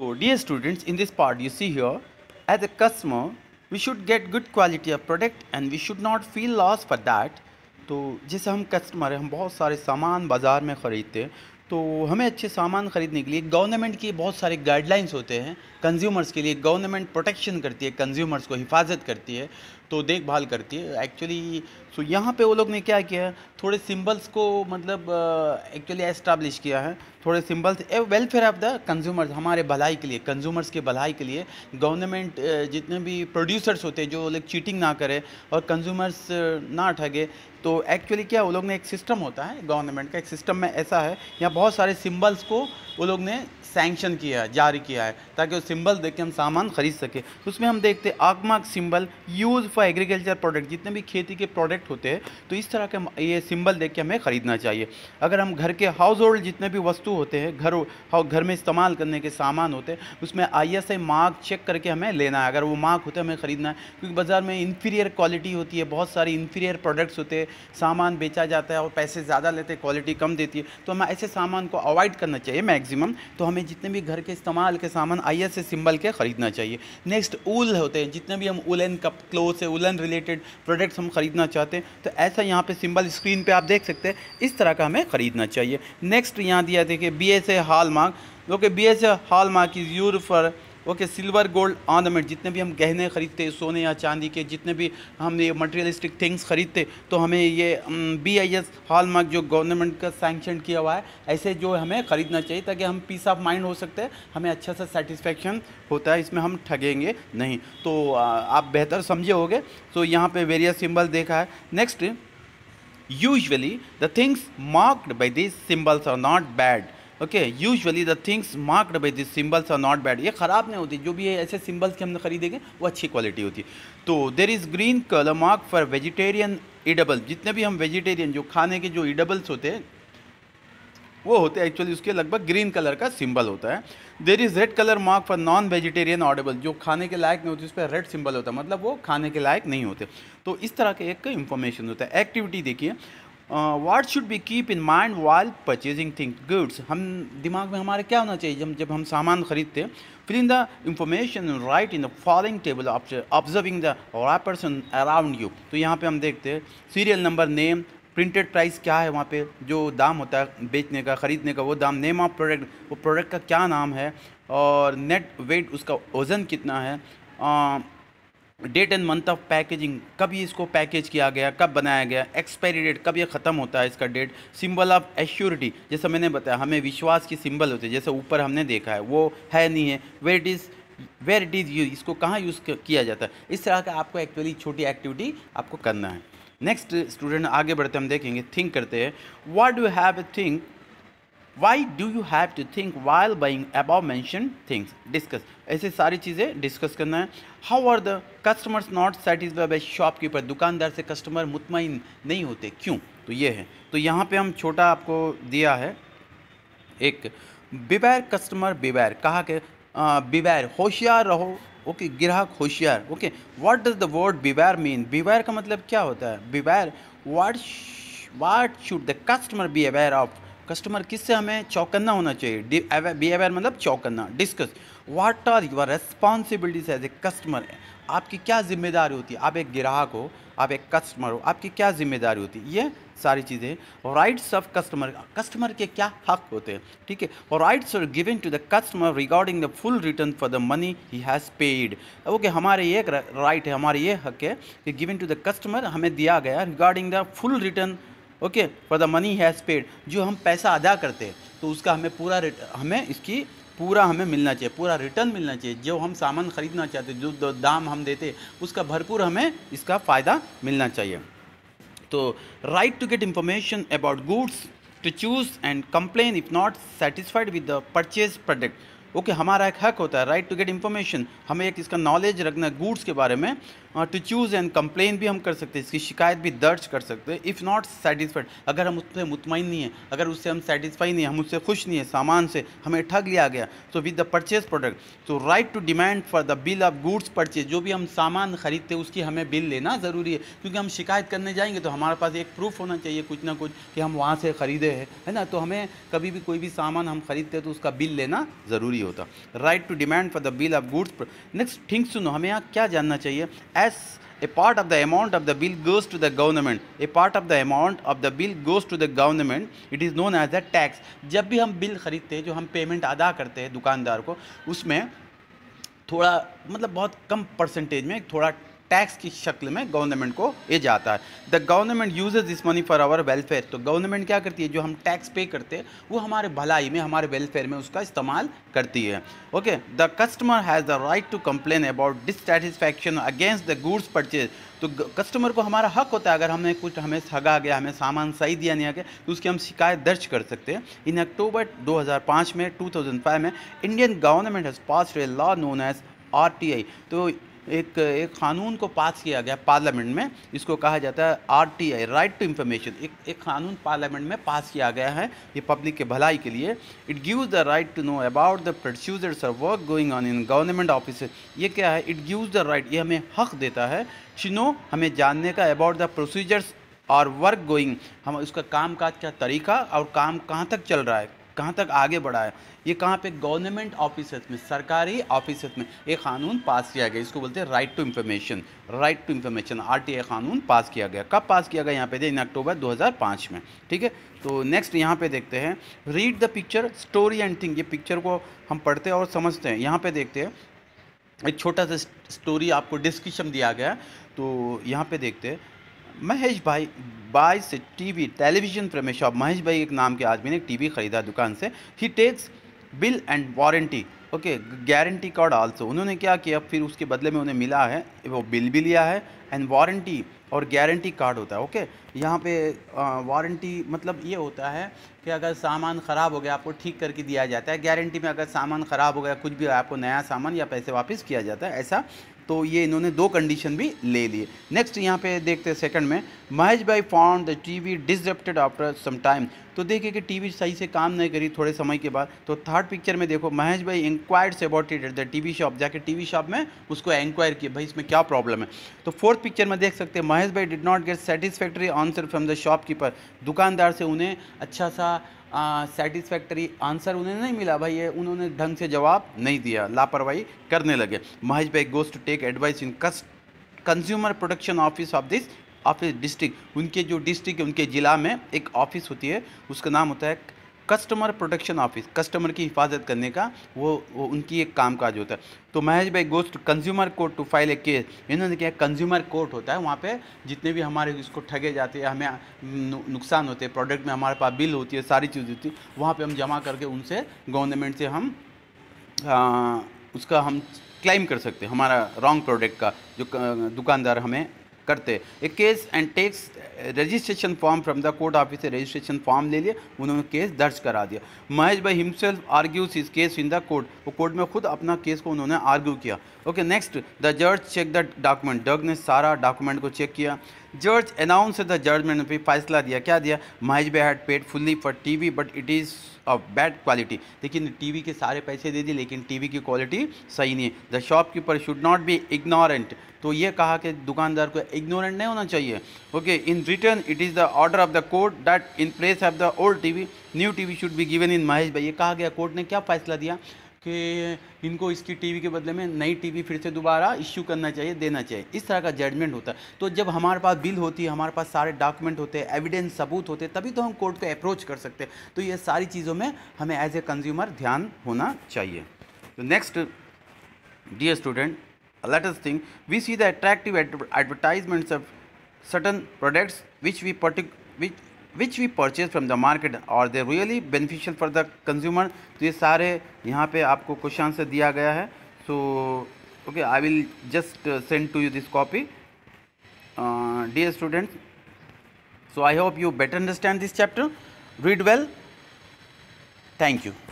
So dear students, in this part you see here, as a customer, we should get good quality of product and we should not feel loss for that. तो जैसे हम customer हैं हम बहुत सारे सामान बाज़ार में ख़रीदते हैं तो हमें अच्छे सामान ख़रीदने के लिए गवर्नमेंट के बहुत सारे गाइडलाइंस होते हैं कंज्यूमर्स के लिए गवर्नमेंट प्रोटेक्शन करती है कंज्यूमर्स को हिफाजत करती है तो देखभाल करती है एक्चुअली सो यहाँ पे वो लोग ने क्या किया थोड़े सिंबल्स को मतलब एक्चुअली एस्टाब्लिश किया है थोड़े symbols welfare of the consumers हमारे भलाई के लिए कंज्यूमर्स के भलाई के लिए गवर्नमेंट जितने भी प्रोड्यूसर्स होते हैं जो लोग चीटिंग ना करें और कंज्यूमर्स ना ठगे तो एक्चुअली क्या वो लोग ने एक सिस्टम होता है गवर्नमेंट का एक सिस्टम में ऐसा है यहाँ बहुत सारे सिम्बल्स को वो लोग ने सैंक्शन किया है जारी किया है ताकि वो सिंबल देख के हम सामान खरीद सके तो उसमें हम देखते हैं Agmark symbol use for agriculture product जितने भी खेती के प्रोडक्ट होते हैं तो इस तरह के ये सिंबल देख के हमें ख़रीदना चाहिए अगर हम घर के हाउस होल्ड जितने भी वस्तु होते हैं घर घर में इस्तेमाल करने के सामान होते हैं उसमें आई एस मार्क चेक करके हमें लेना है अगर वो मार्क होते हैं हमें ख़रीदना है क्योंकि बाज़ार में इन्फीरियर क्वालिटी होती है बहुत सारी इन्फीरियर प्रोडक्ट्स होते हैं सामान बेचा जाता है और पैसे ज़्यादा लेते हैं क्वालिटी कम देती है तो हमें ऐसे सामान को अवॉइड करना चाहिए मैक्सिमम तो हमें हमें जितने भी घर के इस्तेमाल के सामान आई एस सिंबल के ख़रीदना चाहिए नेक्स्ट ऊल होते हैं जितने भी हम उलन कप क्लोथ से उलन रिलेटेड प्रोडक्ट्स हम ख़रीदना चाहते हैं तो ऐसा यहाँ पे सिंबल स्क्रीन पे आप देख सकते हैं इस तरह का हमें ख़रीदना चाहिए नेक्स्ट यहाँ दिया देखिए B S A hallmark जो कि B S A hallmark is your for okay silver gold ornament जितने भी हम गहने ख़रीदते सोने या चांदी के जितने भी हम ये मटेरियलिस्टिक थिंग्स ख़रीदते तो हमें ये बी आई एस हॉलमार्क जो गवर्नमेंट का सैंक्शन किया हुआ है ऐसे जो हमें ख़रीदना चाहिए ताकि हम पीस ऑफ माइंड हो सकते हैं हमें अच्छा सा सेटिस्फेक्शन होता है इसमें हम ठगेंगे नहीं तो आप बेहतर समझे होगे तो यहाँ पर वेरियस सिम्बल देखा है next usually the things marked by this symbols are not bad okay usually the things marked by this symbols are not bad ये ख़राब नहीं होती जो भी है ऐसे सिम्बल्स के हमने खरीदेंगे वो अच्छी क्वालिटी होती है तो there is green colour mark for vegetarian edible जितने भी हम वेजिटेरियन जो खाने के जो ईडबल्स होते हैं वो होते हैं एक्चुअली उसके लगभग ग्रीन कलर का सिंबल होता है there is red colour mark for non vegetarian edible जो खाने के लायक नहीं होती उस पर रेड सिंबल होता है मतलब वो खाने के लायक नहीं होते तो इस तरह के एक इंफॉर्मेशन होता है एक्टिविटी देखिए what should be keep in mind while purchasing thing goods हम दिमाग में हमारे क्या होना चाहिए जब जब हम सामान खरीदते फिर in the information right in the following table observing the person around you तो यहाँ पे हम देखते हैं serial number name printed price क्या है वहाँ पे जो दाम होता है बेचने का ख़रीदने का वो दाम नेम ऑफ प्रोडक्ट वो प्रोडक्ट का क्या नाम है और नेट वेट उसका वज़न कितना है uh, date and month of packaging कब ये इसको पैकेज किया गया कब बनाया गया एक्सपायरी डेट कब ये ख़त्म होता है इसका डेट सिंबल ऑफ एश्योरिटी जैसा मैंने बताया हमें विश्वास की सिंबल होती है जैसे ऊपर हमने देखा है वो है नहीं है where it is where it is use इसको कहाँ यूज़ किया जाता है इस तरह का आपको एक्चुअली छोटी एक्टिविटी आपको करना है नेक्स्ट स्टूडेंट आगे बढ़ते हम देखेंगे थिंक करते हैं what do have a think why do you have to think while buying about mention things discuss ऐसे सारी चीज़ें डिस्कस करना है how are the customers not satisfy by shopkeeper दुकानदार से कस्टमर मुतमिन नहीं होते क्यों तो ये है तो यहाँ पर हम छोटा आपको दिया है एक बिबैर कस्टमर बिबैर कहा के बिबैर होशियार रहो ओके okay, ग्राहक होशियार okay what does the word beware mean beware का मतलब क्या होता है beware what what should the customer be aware of customer किससे हमें चौकन्ना होना चाहिए बिहेवियर मतलब चौकन्ना discuss what are your responsibilities as a customer आपकी क्या जिम्मेदारी होती है आप एक ग्राहक हो आप एक कस्टमर हो आपकी क्या जिम्मेदारी होती है ये सारी चीज़ें राइट्स ऑफ कस्टमर कस्टमर के क्या हक होते हैं ठीक है और rights are given to the customer regarding the full return for the money he has paid okay हमारे ये राइट है हमारे ये हक है कि गिवन टू द कस्टमर हमें दिया गया regarding the full return okay for the money has paid जो हम पैसा अदा करते हैं तो उसका हमें पूरा हमें इसकी पूरा हमें मिलना चाहिए पूरा रिटर्न मिलना चाहिए जो हम सामान खरीदना चाहते जो दाम हम देते उसका भरपूर हमें इसका फ़ायदा मिलना चाहिए तो right to get information about goods to choose and complain if not satisfied with the purchase product okay हमारा एक हक होता है राइट टू गेट इन्फॉर्मेशन हमें एक इसका नॉलेज रखना गुड्स के बारे में टू चूज़ एंड कंप्लेन भी हम कर सकते हैं इसकी शिकायत भी दर्ज कर सकते हैं इफ़ नॉट सेटिस्फाइड अगर हम उससे मुतमिन नहीं है अगर उससे हम सेटिस्फाई नहीं है हम उससे खुश नहीं है सामान से हमें ठग लिया गया so with the purchase product तो right to demand for the bill of goods purchase जो भी हम सामान खरीदते हैं उसकी हमें बिल लेना ज़रूरी है क्योंकि हम शिकायत करने जाएंगे तो हमारे पास एक प्रूफ होना चाहिए कुछ ना कुछ कि हम वहाँ से ख़रीदे हैं है ना तो हमें कभी भी कोई भी सामान हम खरीदते हैं तो उसका बिल लेना ज़रूरी भी होता right to demand for the bill of goods next thing सुनो हमें यहाँ क्या जानना चाहिए as a part of the amount of the bill goes to the government a part of the amount of the bill goes to the government it is known as the tax जब भी हम bill खरीदते हैं जो हम payment अदा करते हैं दुकानदार को उसमें थोड़ा मतलब बहुत कम परसेंटेज में थोड़ा टैक्स की शक्ल में गवर्नमेंट को ये जाता है the government uses this money for our welfare तो गवर्नमेंट क्या करती है जो हम टैक्स पे करते हैं वो हमारे भलाई में हमारे वेलफेयर में उसका इस्तेमाल करती है okay the customer has the right to complain about dissatisfaction against the goods purchase तो कस्टमर को हमारा हक होता है अगर हमने कुछ हमें ठगा गया हमें सामान सही दिया नहीं आ गया तो उसकी हम शिकायत दर्ज कर सकते हैं इन अक्टूबर 2005 में 2005 में Indian government has pass a law known as R तो एक एक कानून को पास किया गया पार्लियामेंट में इसको कहा जाता है आरटीआई राइट टू इंफॉर्मेशन एक एक कानून पार्लियामेंट में पास किया गया है ये पब्लिक के भलाई के लिए it gives the right to know about the procedures of work going on in government office ये क्या है इट गिव्स द राइट ये हमें हक देता है शिनो हमें जानने का अबाउट द प्रोसीजर्स और वर्क गोइंग हम उसका काम काज का तरीका और काम कहाँ तक चल रहा है कहाँ तक आगे बढ़ा है ये कहाँ पे गवर्नमेंट ऑफिस में सरकारी ऑफिस में ये कानून पास किया गया इसको बोलते हैं right to information right to information R कानून पास किया गया कब पास किया गया यहाँ पे इन अक्टूबर 2005 में ठीक है तो नेक्स्ट यहाँ पे देखते हैं read the picture story and thing ये पिक्चर को हम पढ़ते हैं और समझते हैं यहाँ पे देखते हैं एक छोटा सा स्टोरी आपको डिस्क्रिप्शन दिया गया तो यहाँ पे देखते हैं महेश भाई बाई से TV television from shop Mahesh bhai एक नाम के आदमी ने टीवी ख़रीदा दुकान से ही takes bill and warranty okay guarantee card also उन्होंने क्या किया फिर उसके बदले में उन्हें मिला है वो बिल भी लिया है एंड वारंटी और गारंटी कार्ड होता है ओके यहाँ पे वारंटी मतलब ये होता है कि अगर सामान ख़राब हो गया आपको ठीक करके दिया जाता है गारंटी में अगर सामान ख़राब हो गया कुछ भी आपको नया सामान या पैसे वापस किया जाता है ऐसा तो ये इन्होंने दो कंडीशन भी ले लिए नेक्स्ट यहाँ पे देखते हैं सेकंड में Mahesh bhai found the TV disrupted after some time तो देखिए कि टीवी सही से काम नहीं करी थोड़े समय के बाद तो थर्ड पिक्चर में देखो Mahesh bhai inquires about it at the TV shop जाके टीवी शॉप में उसको इंक्वायर किया भाई इसमें क्या प्रॉब्लम है तो फोर्थ पिक्चर में देख सकते हैं Mahesh bhai did not get satisfactory answer from the shopkeeper दुकानदार से उन्हें अच्छा सा सेटिस्फैक्ट्री आंसर उन्हें नहीं मिला भाई ये उन्होंने ढंग से जवाब नहीं दिया लापरवाही करने लगे Mahesh bhai goes to take advice in कस्ट consumer protection office of this office district उनके जो डिस्ट्रिक्ट उनके ज़िला में एक ऑफिस होती है उसका नाम होता है कस्टमर प्रोटेक्शन ऑफिस कस्टमर की हिफाजत करने का वो, वो उनकी एक कामकाज होता है तो Mahesh bhai goes consumer court to file a case इन्होंने क्या कंज्यूमर कोर्ट होता है वहाँ पे जितने भी हमारे इसको ठगे जाते हैं हमें नुकसान होते हैं प्रोडक्ट में हमारे पास बिल होती है सारी चीज़ होती है वहाँ पर हम जमा करके उनसे गवर्नमेंट से हम आ, उसका हम क्लेम कर सकते हैं हमारा रॉन्ग प्रोडक्ट का जो दुकानदार हमें करते एक case and takes registration form from the court office से रजिस्ट्रेशन फॉर्म ले लिया उन्होंने केस दर्ज करा दिया Mahesh bhai himself argues his case in the court वो कोर्ट में खुद अपना केस को उन्होंने आर्ग्यू किया ओके नेक्स्ट द जज चेक द डॉक्यूमेंट डग ने सारा डॉक्यूमेंट को चेक किया जज अनाउंस द जजमेंट पे फैसला दिया क्या दिया Mahesh bhai had paid fully for T but it is of bad quality लेकिन टीवी के सारे पैसे दे दिए लेकिन टीवी की क्वालिटी सही नहीं है the shopkeeper should not be ignorant तो ये कहा कि दुकानदार को इग्नोरेंट नहीं होना चाहिए okay in return it is the order of the court that in place of the old TV new TV should be given in Mahesh bhai ये कहा गया कोर्ट ने क्या फैसला दिया कि इनको इसकी टीवी के बदले में नई टीवी फिर से दोबारा इश्यू करना चाहिए देना चाहिए इस तरह का जजमेंट होता है तो जब हमारे पास बिल होती है हमारे पास सारे डॉक्यूमेंट होते हैं एविडेंस सबूत होते हैं तभी तो हम कोर्ट को अप्रोच कर सकते हैं तो ये सारी चीज़ों में हमें एज ए कंज्यूमर ध्यान होना चाहिए तो next dear student latest thing we see the attractive advertisements of certain products which we पर्टिक which which we purchase from the market are they really beneficial for the consumer तो ये सारे यहाँ पे आपको क्वेश्चन आंसर दिया गया है so okay I will just send to you this copy dear student so I hope you better understand this chapter read well thank you